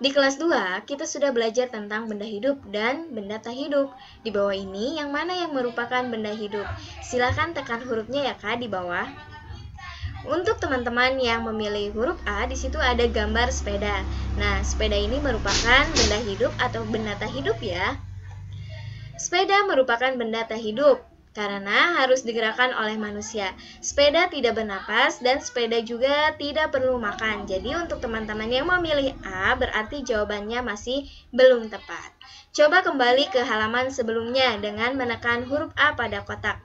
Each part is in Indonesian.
Di kelas 2, kita sudah belajar tentang benda hidup dan benda tak hidup. Di bawah ini, yang mana yang merupakan benda hidup? Silakan tekan hurufnya ya, Kak, di bawah. Untuk teman-teman yang memilih huruf A, di situ ada gambar sepeda. Nah, sepeda ini merupakan benda hidup atau benda tak hidup ya. Sepeda merupakan benda tak hidup karena harus digerakkan oleh manusia. Sepeda tidak bernapas dan sepeda juga tidak perlu makan. Jadi untuk teman-teman yang memilih A berarti jawabannya masih belum tepat. Coba kembali ke halaman sebelumnya dengan menekan huruf A pada kotak.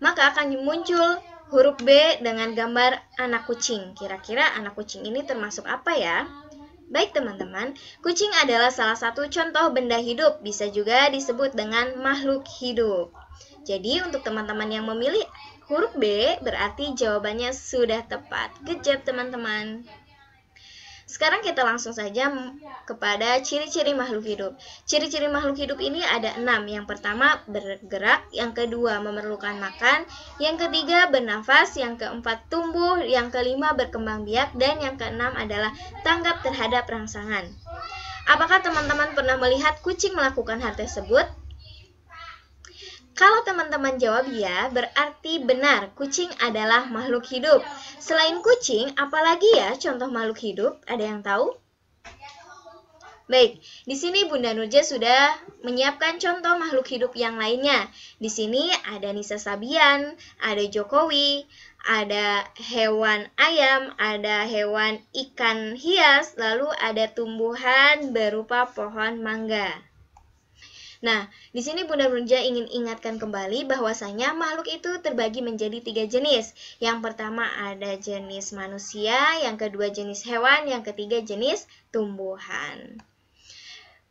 Maka akan muncul huruf B dengan gambar anak kucing. Kira-kira anak kucing ini termasuk apa ya? Baik teman-teman, kucing adalah salah satu contoh benda hidup, bisa juga disebut dengan makhluk hidup. Jadi untuk teman-teman yang memilih huruf B, berarti jawabannya sudah tepat. Good job teman-teman. Sekarang kita langsung saja kepada ciri-ciri makhluk hidup. Ciri-ciri makhluk hidup ini ada enam. Yang pertama bergerak, yang kedua memerlukan makan, yang ketiga bernafas, yang keempat tumbuh, yang kelima berkembang biak, dan yang keenam adalah tanggap terhadap rangsangan. Apakah teman-teman pernah melihat kucing melakukan hal tersebut? Kalau teman-teman jawab ya, berarti benar kucing adalah makhluk hidup. Selain kucing, apalagi ya contoh makhluk hidup? Ada yang tahu? Baik, di sini Bunda Nurja sudah menyiapkan contoh makhluk hidup yang lainnya. Di sini ada Nisa Sabian, ada Jokowi, ada hewan ayam, ada hewan ikan hias, lalu ada tumbuhan berupa pohon mangga. Nah, di sini Bunda Brunja ingin ingatkan kembali bahwasanya makhluk itu terbagi menjadi tiga jenis. Yang pertama ada jenis manusia, yang kedua jenis hewan, yang ketiga jenis tumbuhan.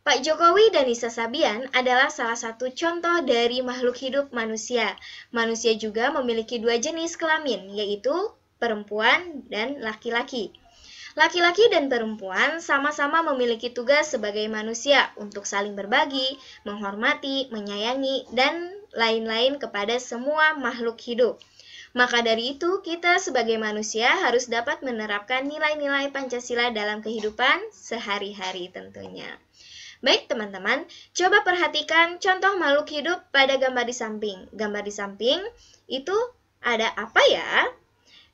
Pak Jokowi dan Nisa Sabian adalah salah satu contoh dari makhluk hidup manusia. Manusia juga memiliki dua jenis kelamin, yaitu perempuan dan laki-laki. Laki-laki dan perempuan sama-sama memiliki tugas sebagai manusia untuk saling berbagi, menghormati, menyayangi, dan lain-lain kepada semua makhluk hidup. Maka dari itu, kita sebagai manusia harus dapat menerapkan nilai-nilai Pancasila dalam kehidupan sehari-hari tentunya. Baik teman-teman, coba perhatikan contoh makhluk hidup pada gambar di samping. Gambar di samping itu ada apa ya?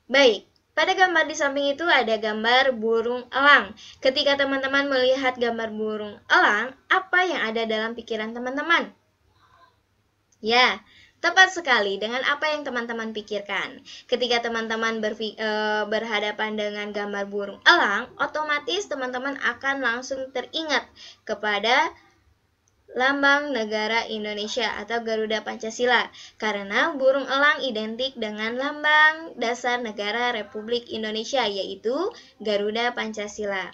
Baik, pada gambar di samping itu ada gambar burung elang. Ketika teman-teman melihat gambar burung elang, apa yang ada dalam pikiran teman-teman? Ya, tepat sekali dengan apa yang teman-teman pikirkan. Ketika teman-teman e, berhadapan dengan gambar burung elang, otomatis teman-teman akan langsung teringat kepada lambang negara Indonesia atau Garuda Pancasila karena burung elang identik dengan lambang dasar negara Republik Indonesia yaitu Garuda Pancasila.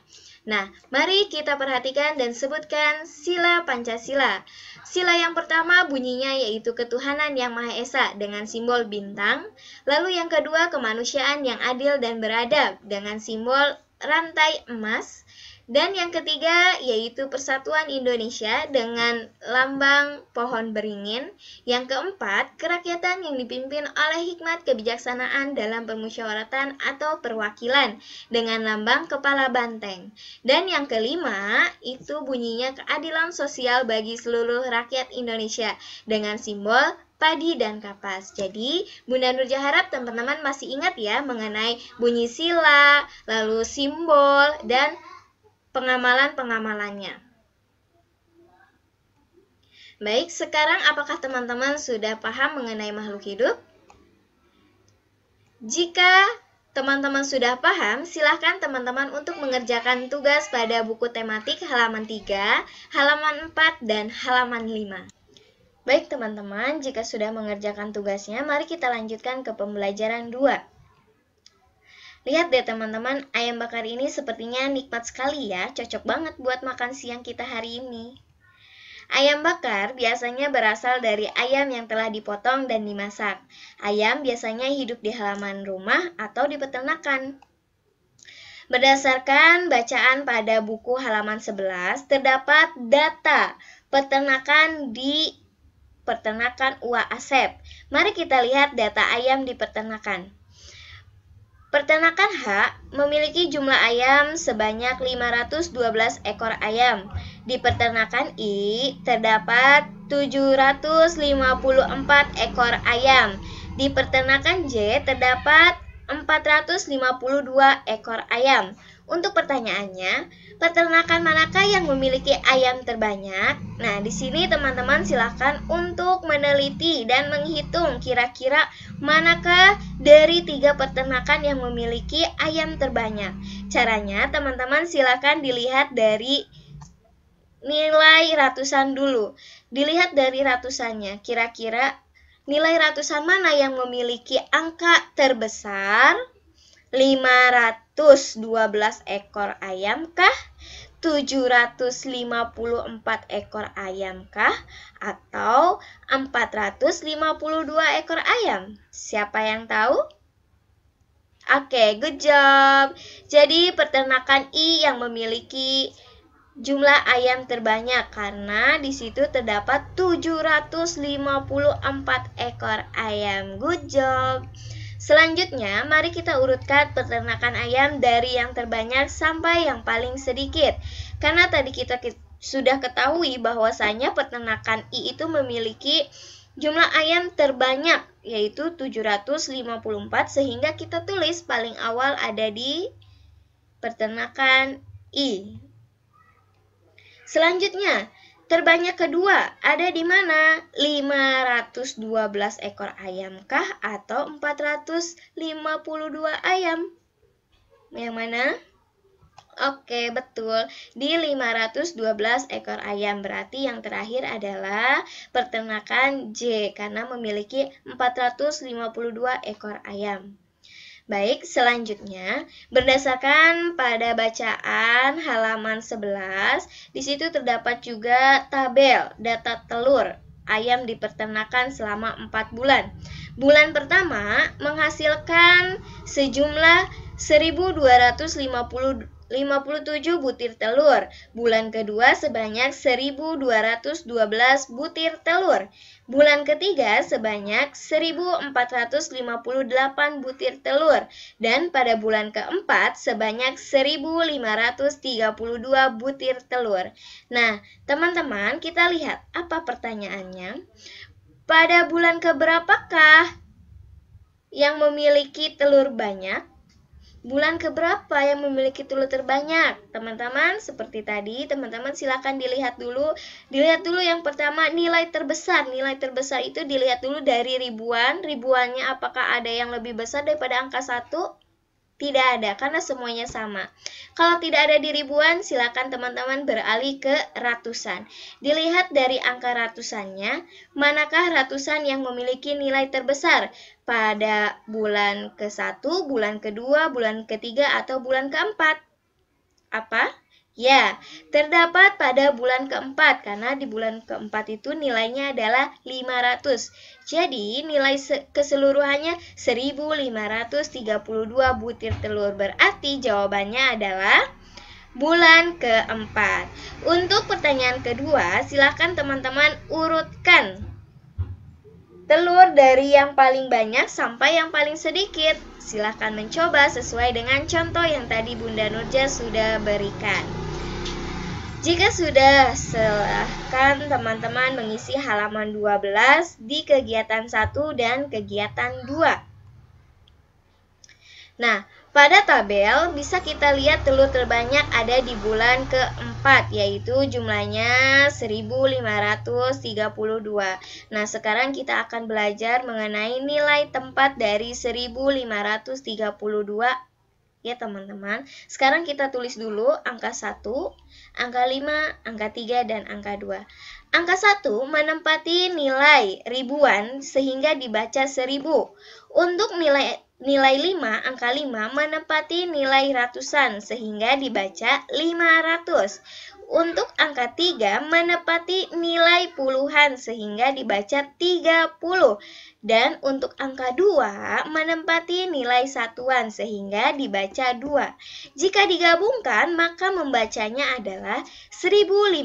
Nah, mari kita perhatikan dan sebutkan sila Pancasila. Sila yang pertama bunyinya yaitu ketuhanan yang Maha Esa dengan simbol bintang, lalu yang kedua kemanusiaan yang adil dan beradab dengan simbol rantai emas, dan yang ketiga yaitu Persatuan Indonesia dengan lambang pohon beringin. Yang keempat, kerakyatan yang dipimpin oleh hikmat kebijaksanaan dalam permusyawaratan atau perwakilan dengan lambang kepala banteng. Dan yang kelima, itu bunyinya keadilan sosial bagi seluruh rakyat Indonesia dengan simbol padi dan kapas. Jadi, Bunda Nurja harap teman-teman masih ingat ya mengenai bunyi sila, lalu simbol, dan pengamalan-pengamalannya. Baik, sekarang apakah teman-teman sudah paham mengenai makhluk hidup? Jika teman-teman sudah paham, silahkan teman-teman untuk mengerjakan tugas pada buku tematik halaman 3, halaman 4, dan halaman 5. Baik teman-teman, jika sudah mengerjakan tugasnya, mari kita lanjutkan ke pembelajaran 2. Lihat deh teman-teman, ayam bakar ini sepertinya nikmat sekali ya, cocok banget buat makan siang kita hari ini. Ayam bakar biasanya berasal dari ayam yang telah dipotong dan dimasak. Ayam biasanya hidup di halaman rumah atau di peternakan. Berdasarkan bacaan pada buku halaman 11, terdapat data peternakan di peternakan Ua Asep. Mari kita lihat data ayam di peternakan. Peternakan H memiliki jumlah ayam sebanyak 512 ekor ayam. Di peternakan I terdapat 754 ekor ayam. Di peternakan J terdapat 452 ekor ayam. Untuk pertanyaannya, peternakan manakah yang memiliki ayam terbanyak? Nah, di sini teman-teman silakan untuk meneliti dan menghitung kira-kira manakah dari tiga peternakan yang memiliki ayam terbanyak. Caranya, teman-teman silakan dilihat dari nilai ratusan dulu. Dilihat dari ratusannya, kira-kira nilai ratusan mana yang memiliki angka terbesar? 500 712 ekor ayam kah? 754 ekor ayam kah? Atau 452 ekor ayam? Siapa yang tahu? Oke, okay, good job. Jadi peternakan I yang memiliki jumlah ayam terbanyak karena di situ terdapat 754 ekor ayam. Good job. Selanjutnya, mari kita urutkan peternakan ayam dari yang terbanyak sampai yang paling sedikit. Karena tadi kita sudah ketahui bahwasanya peternakan I itu memiliki jumlah ayam terbanyak yaitu 754 sehingga kita tulis paling awal ada di peternakan I. Selanjutnya, Terbanyak kedua ada di mana? 512 ekor ayam kah atau 452 ayam? Yang mana? Oke, betul. Di 512 ekor ayam berarti yang terakhir adalah peternakan J karena memiliki 452 ekor ayam. Baik, selanjutnya berdasarkan pada bacaan halaman 11, di situ terdapat juga tabel data telur ayam dipertanakan selama 4 bulan. Bulan pertama menghasilkan sejumlah 1.250 57 butir telur. Bulan kedua sebanyak 1212 butir telur. Bulan ketiga sebanyak 1458 butir telur dan pada bulan keempat sebanyak 1532 butir telur. Nah, teman-teman, kita lihat apa pertanyaannya. Pada bulan keberapakah yang memiliki telur banyak? Bulan keberapa yang memiliki telur terbanyak? Teman-teman, seperti tadi, teman-teman silahkan dilihat dulu. Dilihat dulu yang pertama nilai terbesar. Nilai terbesar itu dilihat dulu dari ribuan. Ribuannya apakah ada yang lebih besar daripada angka 1? Tidak ada, karena semuanya sama. Kalau tidak ada di ribuan, silakan teman-teman beralih ke ratusan. Dilihat dari angka ratusannya, manakah ratusan yang memiliki nilai terbesar pada bulan ke-1, bulan ke-2, bulan ke-3, atau bulan ke-4? Apa? Ya, terdapat pada bulan keempat karena di bulan keempat itu nilainya adalah 500. Jadi, nilai keseluruhannya 1532 butir telur. Berarti jawabannya adalah bulan keempat. Untuk pertanyaan kedua, silakan teman-teman urutkan telur dari yang paling banyak sampai yang paling sedikit. Silakan mencoba sesuai dengan contoh yang tadi Bunda Nurja sudah berikan. Jika sudah, silahkan teman-teman mengisi halaman 12 di kegiatan 1 dan kegiatan 2. Nah, pada tabel bisa kita lihat telur terbanyak ada di bulan keempat yaitu jumlahnya 1532. Nah sekarang kita akan belajar mengenai nilai tempat dari 1532 ya teman-teman, sekarang kita tulis dulu angka 1, angka 5, angka 3, dan angka 2. Angka 1 menempati nilai ribuan sehingga dibaca seribu. Untuk nilai nilai 5, angka 5 menempati nilai ratusan sehingga dibaca 500. Untuk angka 3 menepati nilai puluhan sehingga dibaca 30 dan untuk angka 2 menepati nilai satuan sehingga dibaca 2. Jika digabungkan maka membacanya adalah 1532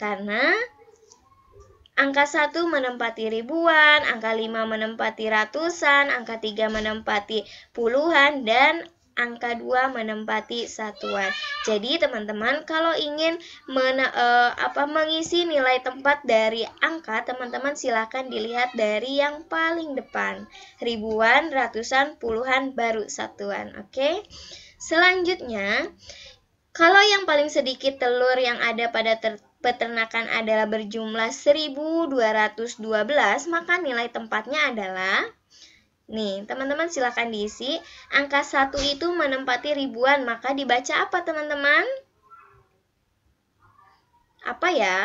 karena Angka 1 menempati ribuan, angka 5 menempati ratusan, angka 3 menempati puluhan, dan angka 2 menempati satuan. Jadi teman-teman kalau ingin men, uh, e, apa mengisi nilai tempat dari angka, teman-teman silahkan dilihat dari yang paling depan. Ribuan, ratusan, puluhan, baru satuan. Oke. Okay? Selanjutnya, kalau yang paling sedikit telur yang ada pada peternakan adalah berjumlah 1212, maka nilai tempatnya adalah Nih, teman-teman silakan diisi. Angka satu itu menempati ribuan, maka dibaca apa teman-teman? Apa ya?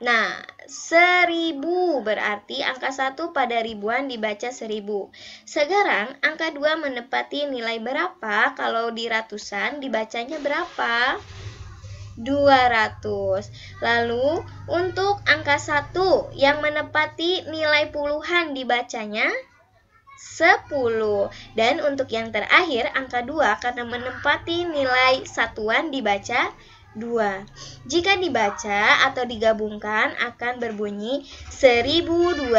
Nah, seribu berarti angka satu pada ribuan dibaca seribu. Sekarang, angka dua menempati nilai berapa? Kalau di ratusan, dibacanya berapa? 200. Lalu, untuk angka 1 yang menepati nilai puluhan dibacanya 10. Dan untuk yang terakhir angka 2 karena menempati nilai satuan dibaca 2. Jika dibaca atau digabungkan akan berbunyi 1212.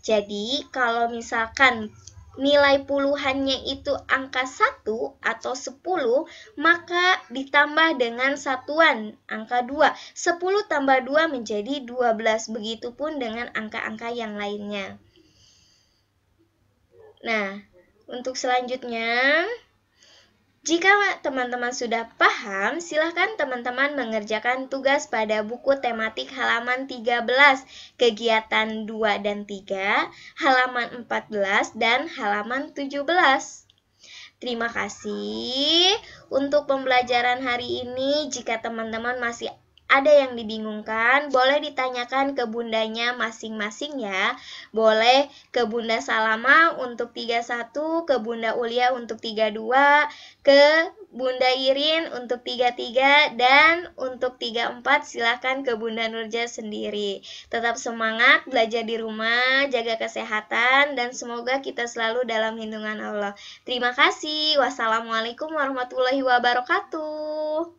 Jadi kalau misalkan nilai puluhannya itu angka 1 atau 10, maka ditambah dengan satuan angka 2. 10 tambah 2 menjadi 12, begitupun dengan angka-angka yang lainnya. Nah, untuk selanjutnya, jika teman-teman sudah paham, silahkan teman-teman mengerjakan tugas pada buku tematik halaman 13, kegiatan 2 dan 3, halaman 14, dan halaman 17. Terima kasih untuk pembelajaran hari ini. Jika teman-teman masih ada yang dibingungkan, boleh ditanyakan ke bundanya masing-masing ya. Boleh ke Bunda Salama untuk 31, ke Bunda Ulia untuk 32, ke Bunda Irin untuk 33, dan untuk 34 silahkan ke Bunda Nurja sendiri. Tetap semangat, belajar di rumah, jaga kesehatan, dan semoga kita selalu dalam lindungan Allah. Terima kasih. Wassalamualaikum warahmatullahi wabarakatuh.